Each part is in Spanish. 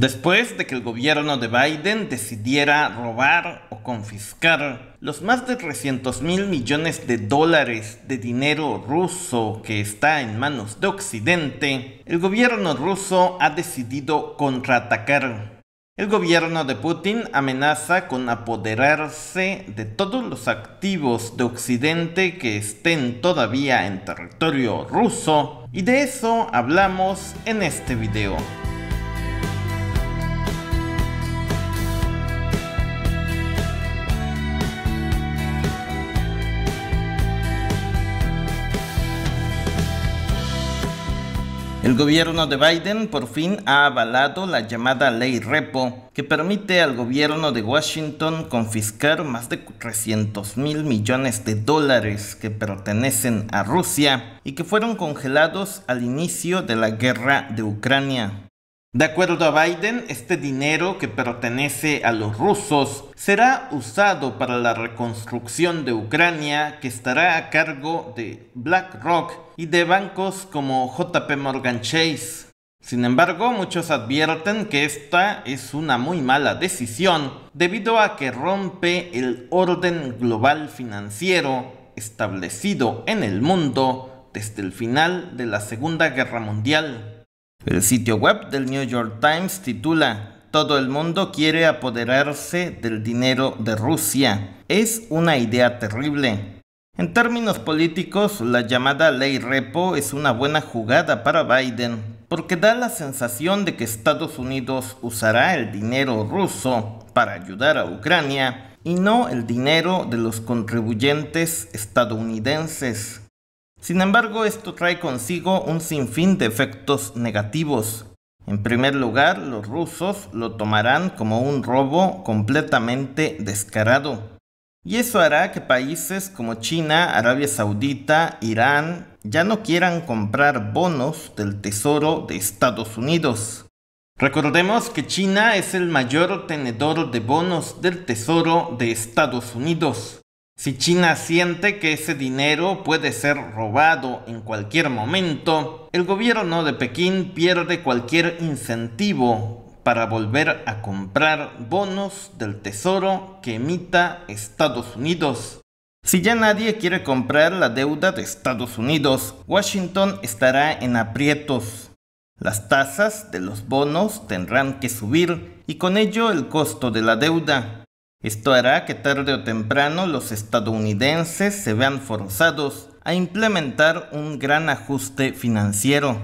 Después de que el gobierno de Biden decidiera robar o confiscar los más de 300 mil millones de dólares de dinero ruso que está en manos de Occidente, el gobierno ruso ha decidido contraatacar. El gobierno de Putin amenaza con apoderarse de todos los activos de Occidente que estén todavía en territorio ruso y de eso hablamos en este video. El gobierno de Biden por fin ha avalado la llamada ley Repo, que permite al gobierno de Washington confiscar más de 300 mil millones de dólares que pertenecen a Rusia y que fueron congelados al inicio de la guerra de Ucrania. De acuerdo a Biden, este dinero que pertenece a los rusos será usado para la reconstrucción de Ucrania que estará a cargo de BlackRock y de bancos como JP Morgan Chase. Sin embargo, muchos advierten que esta es una muy mala decisión debido a que rompe el orden global financiero establecido en el mundo desde el final de la Segunda Guerra Mundial. El sitio web del New York Times titula Todo el mundo quiere apoderarse del dinero de Rusia. Es una idea terrible. En términos políticos, la llamada ley repo es una buena jugada para Biden, porque da la sensación de que Estados Unidos usará el dinero ruso para ayudar a Ucrania y no el dinero de los contribuyentes estadounidenses. Sin embargo, esto trae consigo un sinfín de efectos negativos. En primer lugar, los rusos lo tomarán como un robo completamente descarado. Y eso hará que países como China, Arabia Saudita, Irán, ya no quieran comprar bonos del Tesoro de Estados Unidos. Recordemos que China es el mayor tenedor de bonos del Tesoro de Estados Unidos. Si China siente que ese dinero puede ser robado en cualquier momento, el gobierno de Pekín pierde cualquier incentivo para volver a comprar bonos del tesoro que emita Estados Unidos. Si ya nadie quiere comprar la deuda de Estados Unidos, Washington estará en aprietos. Las tasas de los bonos tendrán que subir y con ello el costo de la deuda. Esto hará que tarde o temprano los estadounidenses se vean forzados a implementar un gran ajuste financiero.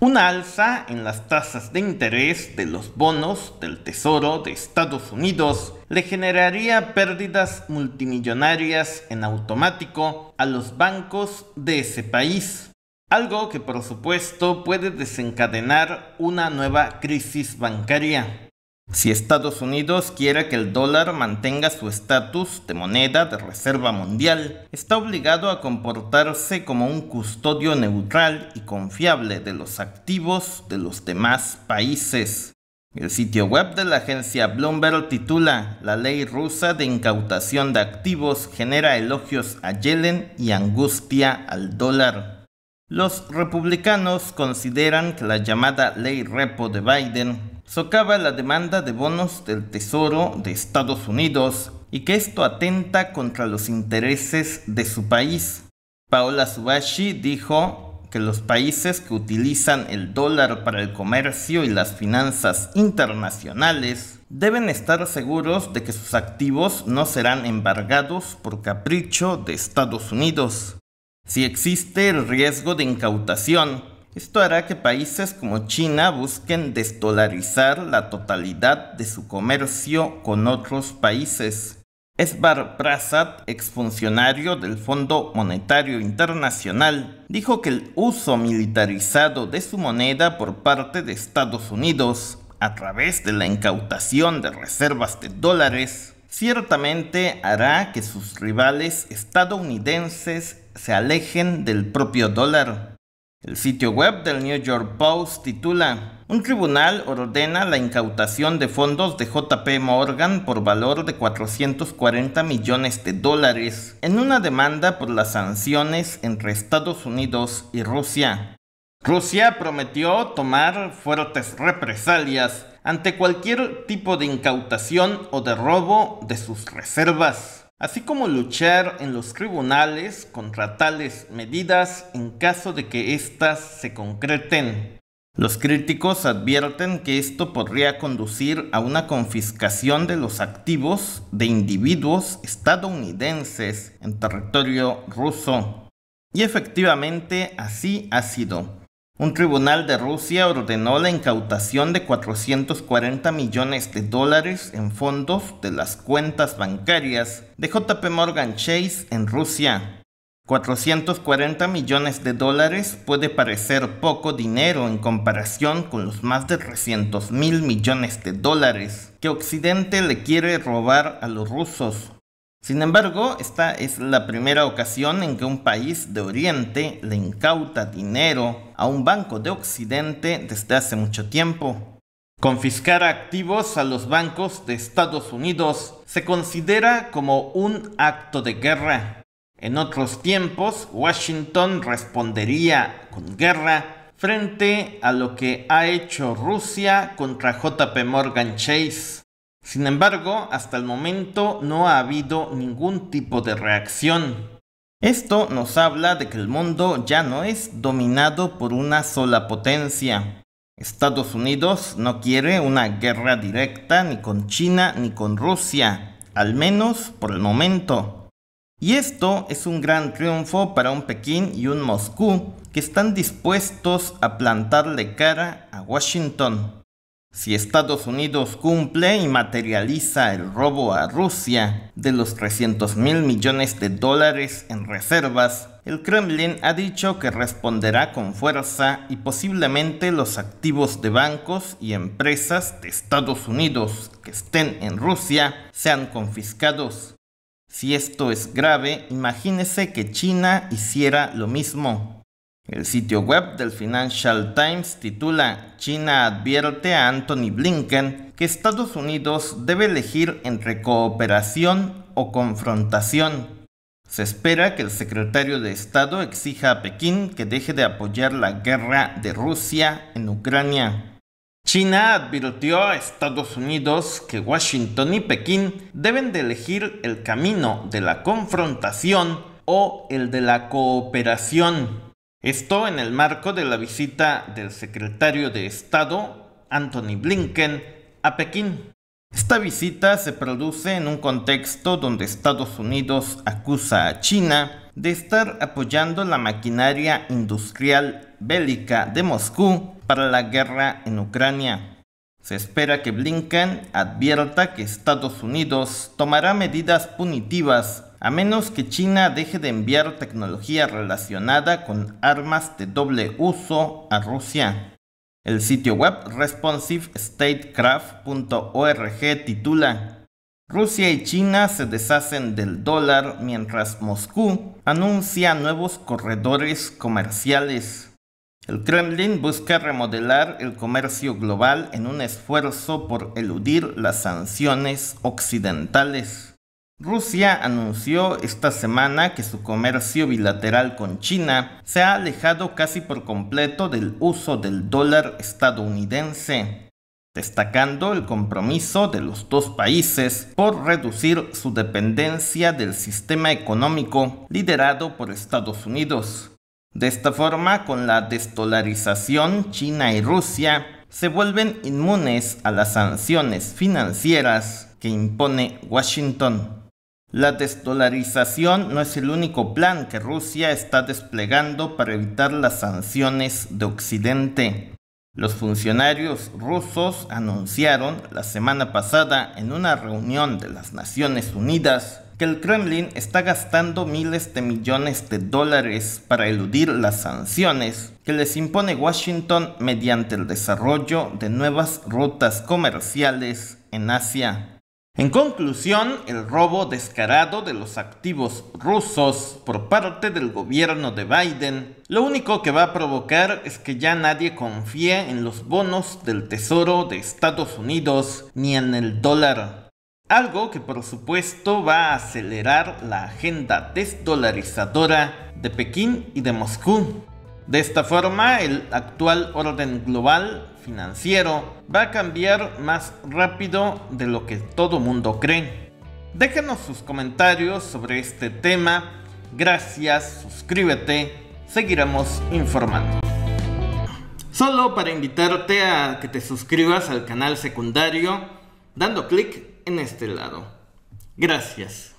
Una alza en las tasas de interés de los bonos del Tesoro de Estados Unidos le generaría pérdidas multimillonarias en automático a los bancos de ese país, algo que por supuesto puede desencadenar una nueva crisis bancaria. Si Estados Unidos quiere que el dólar mantenga su estatus de moneda de reserva mundial, está obligado a comportarse como un custodio neutral y confiable de los activos de los demás países. El sitio web de la agencia Bloomberg titula La ley rusa de incautación de activos genera elogios a Yellen y angustia al dólar. Los republicanos consideran que la llamada ley repo de Biden socava la demanda de bonos del Tesoro de Estados Unidos y que esto atenta contra los intereses de su país. Paola Subashi dijo que los países que utilizan el dólar para el comercio y las finanzas internacionales deben estar seguros de que sus activos no serán embargados por capricho de Estados Unidos. Si existe el riesgo de incautación, esto hará que países como China busquen destolarizar la totalidad de su comercio con otros países. Esbar Prasad, exfuncionario del Fondo Monetario Internacional, dijo que el uso militarizado de su moneda por parte de Estados Unidos a través de la incautación de reservas de dólares ciertamente hará que sus rivales estadounidenses se alejen del propio dólar. El sitio web del New York Post titula Un tribunal ordena la incautación de fondos de JP Morgan por valor de 440 millones de dólares en una demanda por las sanciones entre Estados Unidos y Rusia. Rusia prometió tomar fuertes represalias ante cualquier tipo de incautación o de robo de sus reservas así como luchar en los tribunales contra tales medidas en caso de que éstas se concreten. Los críticos advierten que esto podría conducir a una confiscación de los activos de individuos estadounidenses en territorio ruso. Y efectivamente así ha sido. Un tribunal de Rusia ordenó la incautación de 440 millones de dólares en fondos de las cuentas bancarias de JP Morgan Chase en Rusia. 440 millones de dólares puede parecer poco dinero en comparación con los más de 300 mil millones de dólares que Occidente le quiere robar a los rusos sin embargo, esta es la primera ocasión en que un país de Oriente le incauta dinero a un banco de Occidente desde hace mucho tiempo. Confiscar activos a los bancos de Estados Unidos se considera como un acto de guerra. En otros tiempos, Washington respondería con guerra frente a lo que ha hecho Rusia contra JP Morgan Chase. Sin embargo, hasta el momento no ha habido ningún tipo de reacción. Esto nos habla de que el mundo ya no es dominado por una sola potencia. Estados Unidos no quiere una guerra directa ni con China ni con Rusia, al menos por el momento. Y esto es un gran triunfo para un Pekín y un Moscú que están dispuestos a plantarle cara a Washington. Si Estados Unidos cumple y materializa el robo a Rusia de los 300 mil millones de dólares en reservas, el Kremlin ha dicho que responderá con fuerza y posiblemente los activos de bancos y empresas de Estados Unidos que estén en Rusia sean confiscados. Si esto es grave, imagínese que China hiciera lo mismo. El sitio web del Financial Times titula China advierte a Anthony Blinken que Estados Unidos debe elegir entre cooperación o confrontación. Se espera que el secretario de Estado exija a Pekín que deje de apoyar la guerra de Rusia en Ucrania. China advirtió a Estados Unidos que Washington y Pekín deben de elegir el camino de la confrontación o el de la cooperación. Esto en el marco de la visita del secretario de Estado, Anthony Blinken, a Pekín. Esta visita se produce en un contexto donde Estados Unidos acusa a China de estar apoyando la maquinaria industrial bélica de Moscú para la guerra en Ucrania. Se espera que Blinken advierta que Estados Unidos tomará medidas punitivas a menos que China deje de enviar tecnología relacionada con armas de doble uso a Rusia. El sitio web responsivestatecraft.org titula Rusia y China se deshacen del dólar mientras Moscú anuncia nuevos corredores comerciales. El Kremlin busca remodelar el comercio global en un esfuerzo por eludir las sanciones occidentales. Rusia anunció esta semana que su comercio bilateral con China se ha alejado casi por completo del uso del dólar estadounidense, destacando el compromiso de los dos países por reducir su dependencia del sistema económico liderado por Estados Unidos. De esta forma, con la destolarización, China y Rusia se vuelven inmunes a las sanciones financieras que impone Washington. La destolarización no es el único plan que Rusia está desplegando para evitar las sanciones de Occidente. Los funcionarios rusos anunciaron la semana pasada en una reunión de las Naciones Unidas que el Kremlin está gastando miles de millones de dólares para eludir las sanciones que les impone Washington mediante el desarrollo de nuevas rutas comerciales en Asia. En conclusión, el robo descarado de los activos rusos por parte del gobierno de Biden lo único que va a provocar es que ya nadie confíe en los bonos del Tesoro de Estados Unidos ni en el dólar. Algo que por supuesto va a acelerar la agenda desdolarizadora de Pekín y de Moscú. De esta forma, el actual orden global financiero va a cambiar más rápido de lo que todo mundo cree. Déjanos sus comentarios sobre este tema. Gracias, suscríbete, seguiremos informando. Solo para invitarte a que te suscribas al canal secundario, dando clic en este lado. Gracias.